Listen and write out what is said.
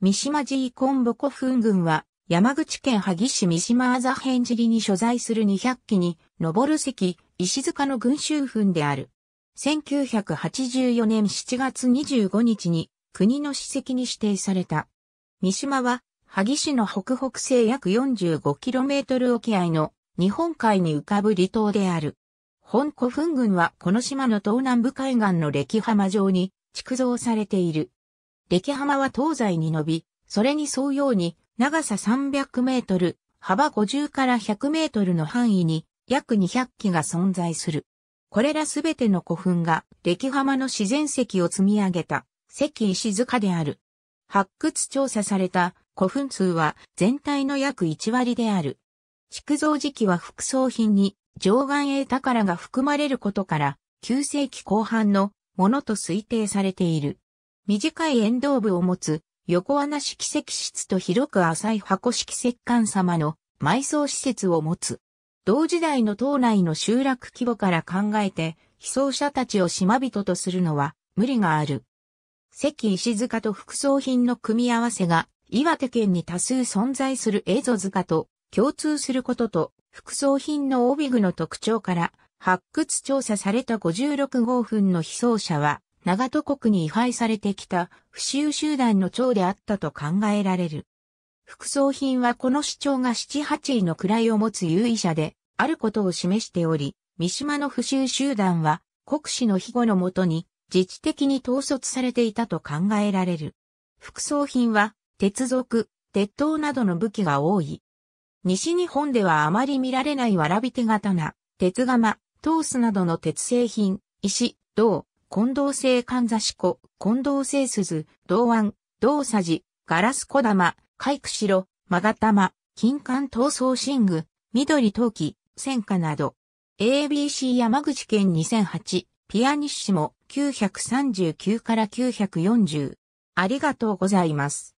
三島寺ンボ古墳群は、山口県萩市三島あざ辺尻に所在する200基に、上る石、石塚の群衆墳である。1984年7月25日に、国の史跡に指定された。三島は、萩市の北北西約 45km 沖合の日本海に浮かぶ離島である。本古墳群はこの島の東南部海岸の歴浜上に築造されている。歴浜は東西に伸び、それに沿うように長さ300メートル、幅50から100メートルの範囲に約200基が存在する。これらすべての古墳が歴浜の自然石を積み上げた石石塚である。発掘調査された古墳数は全体の約1割である。築造時期は副葬品に上岸栄宝が含まれることから、9世紀後半のものと推定されている。短い沿道部を持つ、横穴式石室と広く浅い箱式石棺様の埋葬施設を持つ。同時代の島内の集落規模から考えて、被葬者たちを島人とするのは無理がある。関石塚と副葬品の組み合わせが岩手県に多数存在する映像塚と共通することと副葬品の帯具の特徴から発掘調査された56号墳の被葬者は長戸国に位牌されてきた不臭集団の長であったと考えられる。副葬品はこの主張が七八位の位を持つ優位者であることを示しており、三島の不臭集団は国史の庇護のもとに自治的に統率されていたと考えられる。副葬品は鉄属、鉄塔などの武器が多い。西日本ではあまり見られないわらび手刀、鉄釜、トースなどの鉄製品、石、銅、近藤製かんざしこ、近藤製鈴、銅腕、銅さじ、ガラス小玉、回くしろ、まがたま、金管闘争寝具、緑陶器、戦火など。ABC 山口県2008、ピアニッシモ939から940。ありがとうございます。